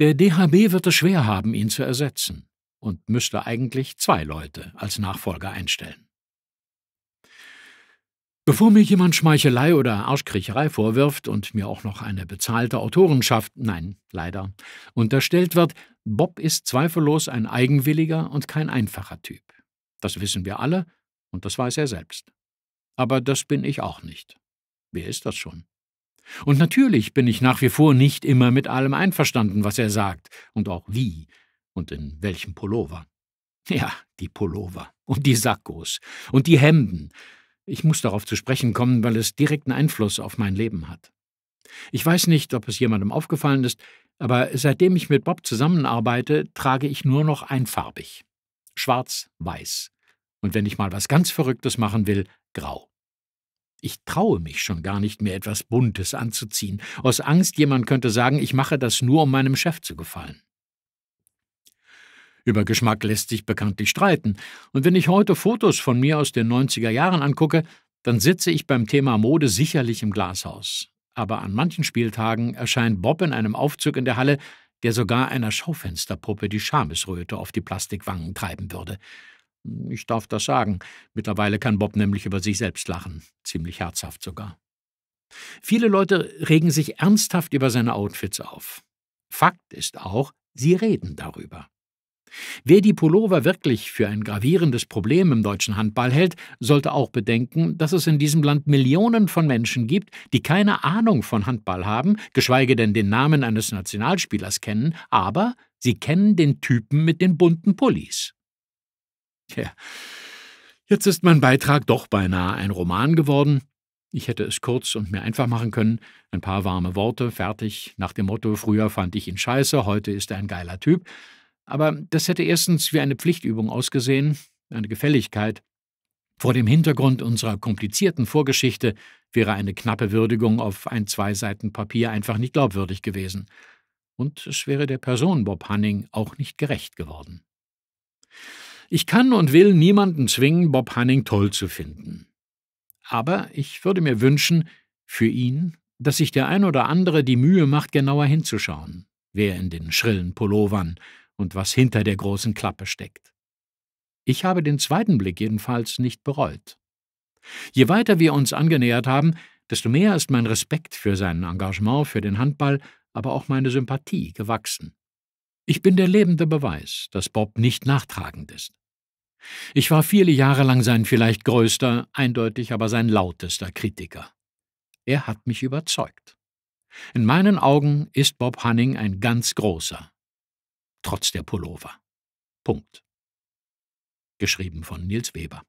Der DHB wird es schwer haben, ihn zu ersetzen und müsste eigentlich zwei Leute als Nachfolger einstellen. Bevor mir jemand Schmeichelei oder Arschkriecherei vorwirft und mir auch noch eine bezahlte Autorenschaft, nein, leider, unterstellt wird, Bob ist zweifellos ein eigenwilliger und kein einfacher Typ. Das wissen wir alle und das weiß er selbst. Aber das bin ich auch nicht. Wer ist das schon? Und natürlich bin ich nach wie vor nicht immer mit allem einverstanden, was er sagt, und auch wie und in welchem Pullover. Ja, die Pullover und die Sackos und die Hemden. Ich muss darauf zu sprechen kommen, weil es direkten Einfluss auf mein Leben hat. Ich weiß nicht, ob es jemandem aufgefallen ist, aber seitdem ich mit Bob zusammenarbeite, trage ich nur noch einfarbig. Schwarz-Weiß. Und wenn ich mal was ganz Verrücktes machen will, grau. Ich traue mich schon gar nicht mehr, etwas Buntes anzuziehen, aus Angst, jemand könnte sagen, ich mache das nur, um meinem Chef zu gefallen. Über Geschmack lässt sich bekanntlich streiten, und wenn ich heute Fotos von mir aus den 90er Jahren angucke, dann sitze ich beim Thema Mode sicherlich im Glashaus. Aber an manchen Spieltagen erscheint Bob in einem Aufzug in der Halle, der sogar einer Schaufensterpuppe die Schamesröte auf die Plastikwangen treiben würde. Ich darf das sagen. Mittlerweile kann Bob nämlich über sich selbst lachen, ziemlich herzhaft sogar. Viele Leute regen sich ernsthaft über seine Outfits auf. Fakt ist auch, sie reden darüber. Wer die Pullover wirklich für ein gravierendes Problem im deutschen Handball hält, sollte auch bedenken, dass es in diesem Land Millionen von Menschen gibt, die keine Ahnung von Handball haben, geschweige denn den Namen eines Nationalspielers kennen, aber sie kennen den Typen mit den bunten Pullis. Tja, jetzt ist mein Beitrag doch beinahe ein Roman geworden. Ich hätte es kurz und mir einfach machen können, ein paar warme Worte, fertig, nach dem Motto, früher fand ich ihn scheiße, heute ist er ein geiler Typ. Aber das hätte erstens wie eine Pflichtübung ausgesehen, eine Gefälligkeit. Vor dem Hintergrund unserer komplizierten Vorgeschichte wäre eine knappe Würdigung auf ein, zwei Seiten Papier einfach nicht glaubwürdig gewesen. Und es wäre der Person Bob Hanning auch nicht gerecht geworden. Ich kann und will niemanden zwingen, Bob Hanning toll zu finden. Aber ich würde mir wünschen, für ihn, dass sich der ein oder andere die Mühe macht, genauer hinzuschauen, wer in den schrillen Pullovern und was hinter der großen Klappe steckt. Ich habe den zweiten Blick jedenfalls nicht bereut. Je weiter wir uns angenähert haben, desto mehr ist mein Respekt für sein Engagement für den Handball, aber auch meine Sympathie gewachsen. Ich bin der lebende Beweis, dass Bob nicht nachtragend ist. Ich war viele Jahre lang sein vielleicht größter, eindeutig aber sein lautester Kritiker. Er hat mich überzeugt. In meinen Augen ist Bob Hunning ein ganz großer. Trotz der Pullover. Punkt. Geschrieben von Nils Weber.